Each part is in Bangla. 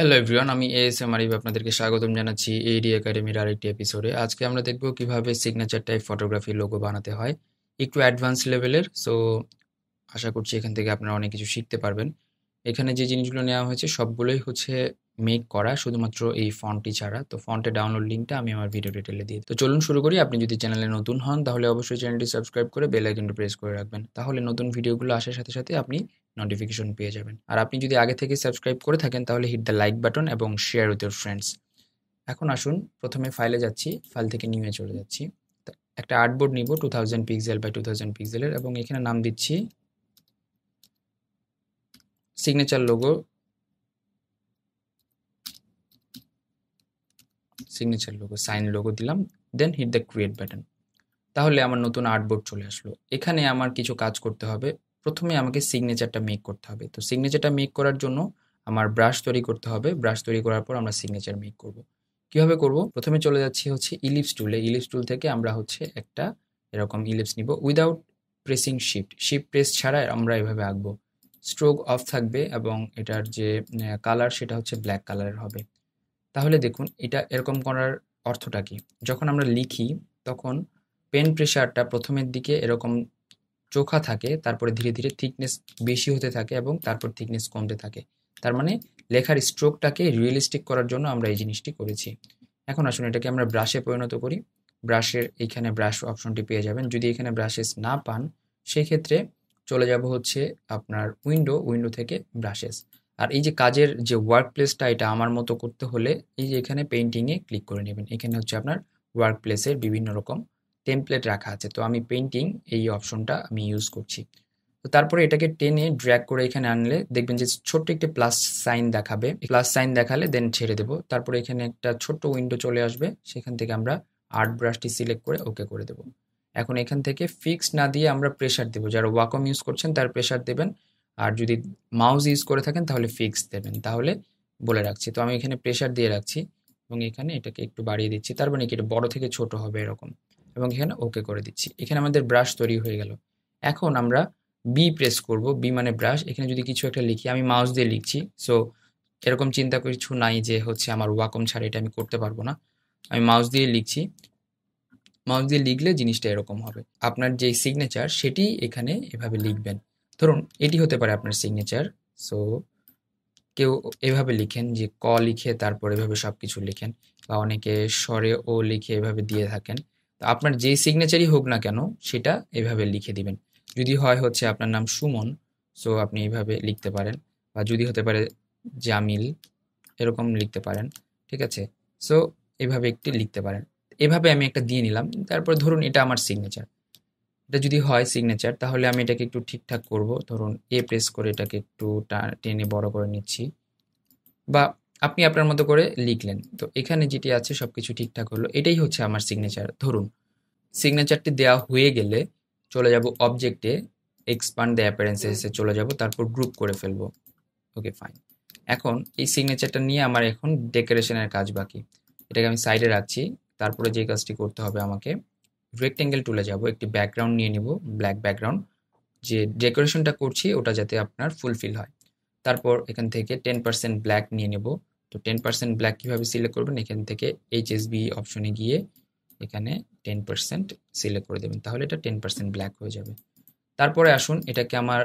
হ্যালো এভরিওয়ান আমি এস এম আরিফ আপনাদেরকে স্বাগতম জানাচ্ছি এডি একাডেমির আরেকটি এপিসোডে আজকে আমরা দেখব কিভাবে সিগনেচার টাইপ ফটোগ্রাফি লোগো বানাতে হয় একটু অ্যাডভান্স লেভেলের সো আশা করছি এখান থেকে আপনারা অনেক কিছু শিখতে পারবেন এখানে যে জিনিসগুলো নেওয়া হয়েছে সবগুলোই হচ্ছে মেক করা শুধুমাত্র এই ফন্টটি ছাড়া তো ফন্টের ডাউনলোড লিঙ্কটা আমি আমার ভিডিও ডিটেলে দিয়ে তো চলুন শুরু করি আপনি যদি চ্যানেলে নতুন হন তাহলে অবশ্যই চ্যানেলটি সাবস্ক্রাইব করে বেল আইকনটি প্রেস করে রাখবেন তাহলে নতুন ভিডিওগুলো আসার সাথে সাথে আপনি নোটিফিকেশন পেয়ে যাবেন আর আপনি যদি আগে থেকে সাবস্ক্রাইব করে থাকেন তাহলে হিট দ্য লাইক বাটন এবং শেয়ার উইথ ইউর ফ্রেন্ডস এখন আসুন প্রথমে ফাইলে যাচ্ছি ফাইল থেকে নিয়ে চলে যাচ্ছি একটা আর্টবোর্ড নিব two thousand pixel by two thousand পিক্সেলের এবং এখানে নাম দিচ্ছি signature logo signature logo sign logo দিলাম then hit the create button তাহলে আমার নতুন আর্টবোর্ড চলে আসলো এখানে আমার কিছু কাজ করতে হবে প্রথমে আমাকে সিগনেচারটা মেক করতে হবে তো সিগনেচারটা মেক করার জন্য আমার ব্রাশ তৈরি করতে হবে ব্রাশ তৈরি করার পর আমরা সিগনেচার মেক করব কিভাবে করব প্রথমে চলে যাচ্ছি হচ্ছে ইলিপস টুলে ইলিপস টুল থেকে আমরা হচ্ছে একটা এরকম ইলিপস নিব without pressing shift shift press ছাড়া আমরা এভাবে আঁকবো স্ট্রোক অফ থাকবে এবং এটার যে কালার সেটা হচ্ছে ব্ল্যাক কালারের হবে তাহলে দেখুন এটা এরকম করার অর্থটা কি যখন আমরা লিখি তখন পেন প্রেশারটা প্রথমের দিকে এরকম চোখা থাকে তারপরে ধীরে ধীরে থিকনেস বেশি হতে থাকে এবং তারপর থিকনেস কমতে থাকে তার মানে লেখার স্ট্রোকটাকে রিয়েলিস্টিক করার জন্য আমরা এই জিনিসটি করেছি এখন আসুন এটাকে আমরা ব্রাশে পরিণত করি ব্রাশের এইখানে ব্রাশ অপশনটি পেয়ে যাবেন যদি এখানে ব্রাশেস না পান সেই ক্ষেত্রে চলে যাব হচ্ছে আপনার উইন্ডো উইন্ডো থেকে ব্রাশেস আর এই যে কাজের যে ওয়ার্ক প্লেসটা এটা আমার মতো করতে হলে এই যে এখানে পেন্টিংয়ে ক্লিক করে নেবেন এখানে হচ্ছে আপনার ওয়ার্ক প্লেসের বিভিন্ন রকম টেমপ্লেট রাখা আছে তো আমি পেন্টিং এই অপশনটা আমি ইউজ করছি তো তারপরে এটাকে টেনে ড্র্যাগ করে এখানে আনলে দেখবেন যে ছোট্ট একটি প্লাস সাইন দেখাবে প্লাস সাইন দেখালে দেন ছেড়ে দেবো তারপরে এখানে একটা ছোট্ট উইন্ডো চলে আসবে সেখান থেকে আমরা আর্ট ব্রাশটি সিলেক্ট করে ওকে করে দেবো এখন এখান থেকে ফিক্স না দিয়ে আমরা প্রেশার দেবো যারা ওয়াকম ইউজ করছেন তার প্রেশার দেবেন আর যদি মাউস ইউজ করে থাকেন তাহলে ফিক্স দেবেন তাহলে বলে রাখছি তো আমি এখানে প্রেশার দিয়ে রাখছি এবং এখানে এটাকে একটু বাড়িয়ে দিচ্ছি তার মানে কি এটা বড় থেকে ছোট হবে এরকম এবং এখানে ওকে করে দিচ্ছি এখানে আমাদের ব্রাশ তৈরি হয়ে গেল এখন আমরা বি প্রেস করব বি মানে ব্রাশ এখানে যদি কিছু একটা লিখি আমি মাউস দিয়ে লিখছি সো এরকম চিন্তা কিছু নাই যে হচ্ছে আমার ওয়াকম ছাড়া এটা আমি করতে পারবো না আমি মাউস দিয়ে লিখছি মাউস দিয়ে লিখলে জিনিসটা এরকম হবে আপনার যে সিগনেচার সেটি এখানে এভাবে লিখবেন ধরুন এটি হতে পারে আপনার সিগনেচার সো কেউ এভাবে লিখেন যে ক লিখে তারপর এভাবে সব কিছু লিখেন বা অনেকে স্বরে ও লিখে এভাবে দিয়ে থাকেন তো আপনার যে সিগনেচারই হোক না কেন সেটা এভাবে লিখে দিবেন যদি হয় হচ্ছে আপনার নাম সুমন সো আপনি এভাবে লিখতে পারেন বা যদি হতে পারে জামিল এরকম লিখতে পারেন ঠিক আছে সো এভাবে একটি লিখতে পারেন এভাবে আমি একটা দিয়ে নিলাম তারপর ধরুন এটা আমার সিগনেচার এটা যদি হয় সিগনেচার তাহলে আমি এটাকে একটু ঠিকঠাক করব ধরুন এ প্রেস করে এটাকে একটু টেনে বড় করে নিচ্ছি বা আপনি আপনার মতো করে লিখলেন তো এখানে যেটি আছে সব কিছু ঠিকঠাক হলো এটাই হচ্ছে আমার সিগনেচার ধরুন সিগনেচারটি দেওয়া হয়ে গেলে চলে যাব অবজেক্টে এক্সপান্ড দ্য অ্যাপারেন্সেসে চলে যাব তারপর গ্রুপ করে ফেলবো ওকে ফাইন এখন এই সিগনেচারটা নিয়ে আমার এখন ডেকোরেশনের কাজ বাকি এটাকে আমি সাইডে রাখছি তারপরে যে কাজটি করতে হবে আমাকে রেক্ট্যাঙ্গেল টুলে যাব একটি ব্যাকগ্রাউন্ড নিয়ে নিব ব্ল্যাক ব্যাকগ্রাউন্ড যে ডেকোরেশনটা করছি ওটা যাতে আপনার ফুলফিল হয় তারপর এখান থেকে টেন পার্সেন্ট ব্ল্যাক নিয়ে নেব তো টেন পার্সেন্ট ব্ল্যাক কীভাবে সিলেক্ট করবেন এখান থেকে এইচএসবি অপশনে গিয়ে এখানে টেন পার্সেন্ট সিলেক্ট করে দেবেন তাহলে এটা টেন পার্সেন্ট ব্ল্যাক হয়ে যাবে তারপরে আসুন এটাকে আমার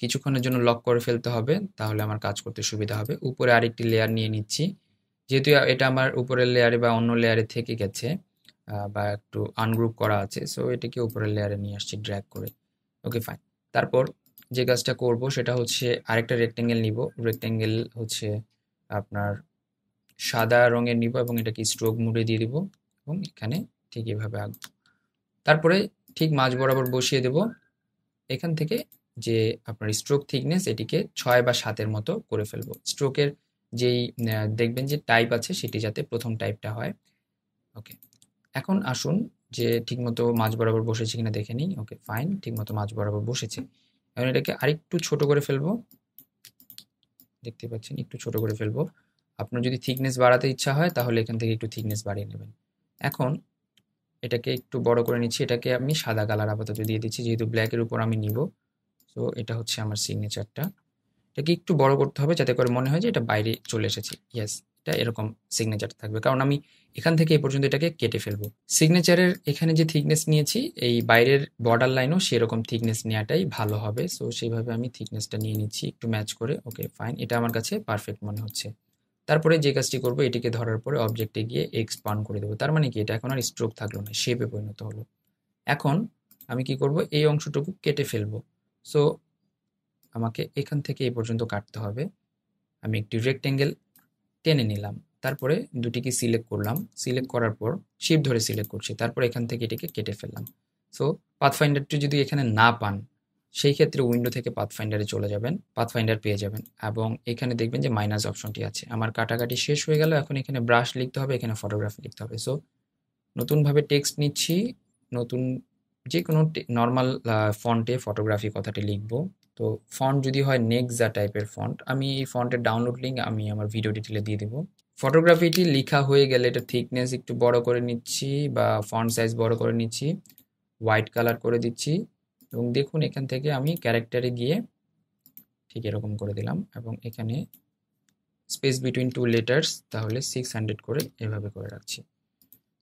কিছুক্ষণের জন্য লক করে ফেলতে হবে তাহলে আমার কাজ করতে সুবিধা হবে উপরে আরেকটি লেয়ার নিয়ে নিচ্ছি যেহেতু এটা আমার উপরের লেয়ারে বা অন্য লেয়ারে থেকে গেছে বা একটু আনগ্রুপ করা আছে সো এটাকে উপরের লেয়ারে নিয়ে আসছি ড্র্যাগ করে ওকে ফাইন তারপর যে কাজটা করব সেটা হচ্ছে আরেকটা রেক্টেঙ্গেল নিব রেক্টেঙ্গেল হচ্ছে আপনার সাদা রঙের নিব এবং এটাকে স্ট্রোক মুড়ে দিয়ে দিব এবং এখানে ঠিক এভাবে আঁকব তারপরে ঠিক মাছ বরাবর বসিয়ে দেব এখান থেকে যে আপনার স্ট্রোক থিকনেস এটিকে ছয় বা সাতের মতো করে ফেলবো স্ট্রোকের যেই দেখবেন যে টাইপ আছে সেটি যাতে প্রথম টাইপটা হয় ওকে এখন আসুন যে ঠিকমতো মাছ বরাবর বসেছে কিনা দেখে নিই ওকে ফাইন ঠিকমতো মাছ বরাবর বসেছে এখন এটাকে আরেকটু ছোট করে ফেলবো দেখতে পাচ্ছেন একটু ছোট করে ফেলবো আপনার যদি থিকনেস বাড়াতে ইচ্ছা হয় তাহলে এখান থেকে একটু থিকনেস বাড়িয়ে নেবেন এখন এটাকে একটু বড় করে নিচ্ছি এটাকে আমি সাদা কালার আপাতত দিয়ে দিচ্ছি যেহেতু ব্ল্যাকের উপর আমি নিব তো এটা হচ্ছে আমার সিগনেচারটা এটাকে একটু বড় করতে হবে যাতে করে মনে হয় যে এটা বাইরে চলে এসেছে ইয়েস একটা এরকম সিগনেচার থাকবে কারণ আমি এখান থেকে এ পর্যন্ত এটাকে কেটে ফেলবো সিগনেচারের এখানে যে থিকনেস নিয়েছি এই বাইরের বর্ডার লাইনও সেরকম থিকনেস নেওয়াটাই ভালো হবে সো সেইভাবে আমি থিকনেসটা নিয়ে নিচ্ছি একটু ম্যাচ করে ওকে ফাইন এটা আমার কাছে পারফেক্ট মনে হচ্ছে তারপরে যে কাজটি করবো এটিকে ধরার পরে অবজেক্টে গিয়ে এক্সপান করে দেবো তার মানে কি এটা এখন আর স্ট্রোক থাকলো না শেপে পরিণত হলো এখন আমি কি করব এই অংশটুকু কেটে ফেলবো সো আমাকে এখান থেকে এই পর্যন্ত কাটতে হবে আমি একটি রেক্টেঙ্গেল টেনে নিলাম তারপরে দুটিকে সিলেক্ট করলাম সিলেক্ট করার পর শিপ ধরে সিলেক্ট করছি তারপর এখান থেকে এটিকে কেটে ফেললাম সো পাথফাইন্ডারটি যদি এখানে না পান সেই ক্ষেত্রে উইন্ডো থেকে পাথফাইন্ডারে চলে যাবেন পাথফাইন্ডার পেয়ে যাবেন এবং এখানে দেখবেন যে মাইনাস অপশনটি আছে আমার কাটাকাটি শেষ হয়ে গেল এখন এখানে ব্রাশ লিখতে হবে এখানে ফটোগ্রাফি লিখতে হবে সো নতুনভাবে টেক্সট নিচ্ছি নতুন যে কোনো নর্মাল ফন্টে ফটোগ্রাফি কথাটি লিখবো তো ফন্ট যদি হয় নেক্সা টাইপের ফন্ট আমি এই ফন্টের ডাউনলোড লিঙ্ক আমি আমার ভিডিও ডিটেলে দিয়ে দেবো ফটোগ্রাফিটি লেখা হয়ে গেলে এটা থিকনেস একটু বড় করে নিচ্ছি বা ফন্ট সাইজ বড় করে নিচ্ছি হোয়াইট কালার করে দিচ্ছি এবং দেখুন এখান থেকে আমি ক্যারেক্টারে গিয়ে ঠিক এরকম করে দিলাম এবং এখানে স্পেস বিটুইন টু লেটার্স তাহলে সিক্স হান্ড্রেড করে এভাবে করে রাখছি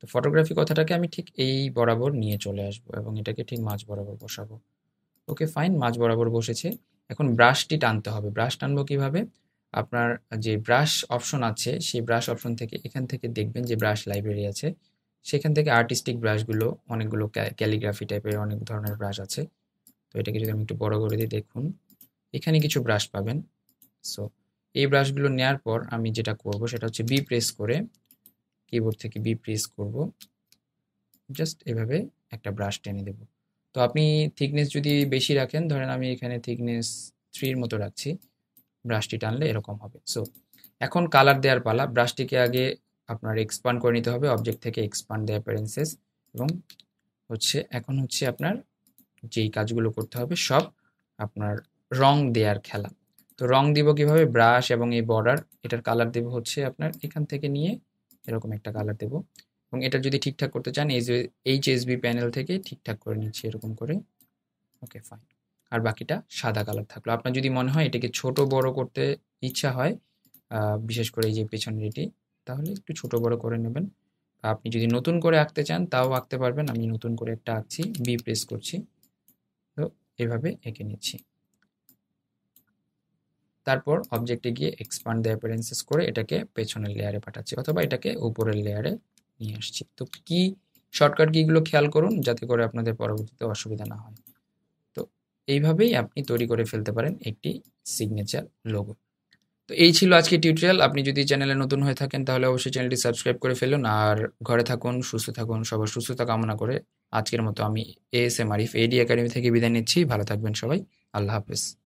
তো ফটোগ্রাফি কথাটাকে আমি ঠিক এই বরাবর নিয়ে চলে আসব এবং এটাকে ঠিক মাঝ বরাবর বসাবো ওকে ফাইন মাছ বরাবর বসেছে এখন ব্রাশটি টানতে হবে ব্রাশ টানবো কীভাবে আপনার যে ব্রাশ অপশন আছে সেই ব্রাশ অপশন থেকে এখান থেকে দেখবেন যে ব্রাশ লাইব্রেরি আছে সেখান থেকে আর্টিস্টিক ব্রাশগুলো অনেকগুলো ক্যালিগ্রাফি টাইপের অনেক ধরনের ব্রাশ আছে তো এটাকে যদি আমি একটু বড় করে দিই দেখুন এখানে কিছু ব্রাশ পাবেন সো এই ব্রাশগুলো নেয়ার পর আমি যেটা করব সেটা হচ্ছে বি প্রেস করে কিবোর্ড থেকে বি প্রেস করব জাস্ট এভাবে একটা ব্রাশ টেনে দেবো তো আপনি থিকনেস যদি বেশি রাখেন ধরেন আমি এখানে থিকনেস থ্রির মতো রাখছি ব্রাশটি টানলে এরকম হবে সো এখন কালার দেওয়ার পালা ব্রাশটিকে আগে আপনার এক্সপান্ড করে নিতে হবে অবজেক্ট থেকে এক্সপান্ড দ্য অ্যাপারেন্সেস এবং হচ্ছে এখন হচ্ছে আপনার যেই কাজগুলো করতে হবে সব আপনার রং দেওয়ার খেলা তো রং দিব কিভাবে ব্রাশ এবং এই বর্ডার এটার কালার দেব হচ্ছে আপনার এখান থেকে নিয়ে এরকম একটা কালার দেব এবং এটা যদি ঠিকঠাক করতে চান এইচ এসবি প্যানেল থেকে ঠিকঠাক করে নিচ্ছি এরকম করে ওকে ফাইন আর বাকিটা সাদা কালার থাকলো আপনার যদি মনে হয় এটাকে ছোট বড় করতে ইচ্ছা হয় বিশেষ করে এই যে পেছনের এটি তাহলে একটু ছোট বড় করে নেবেন আপনি যদি নতুন করে আঁকতে চান তাও আঁকতে পারবেন আমি নতুন করে একটা আঁকছি বি প্রেস করছি তো এভাবে এঁকে নিচ্ছি তারপর অবজেক্টে গিয়ে এক্সপান্ড দ্য অ্যাপারেন্সেস করে এটাকে পেছনের লেয়ারে পাঠাচ্ছি অথবা এটাকে উপরের লেয়ারে নিয়ে আসছি তো কি শর্টকাট কিগুলো খেয়াল করুন যাতে করে আপনাদের পরবর্তীতে অসুবিধা না হয় তো এইভাবেই আপনি তৈরি করে ফেলতে পারেন একটি সিগনেচার লোগো তো এই ছিল আজকে টিউটোরিয়াল আপনি যদি চ্যানেলে নতুন হয়ে থাকেন তাহলে অবশ্যই চ্যানেলটি সাবস্ক্রাইব করে ফেলুন আর ঘরে থাকুন সুস্থ থাকুন সবার সুস্থতা কামনা করে আজকের মতো আমি A S M Arif AD academy থেকে বিদায় নিচ্ছি ভালো থাকবেন সবাই আল্লাহ হাফেজ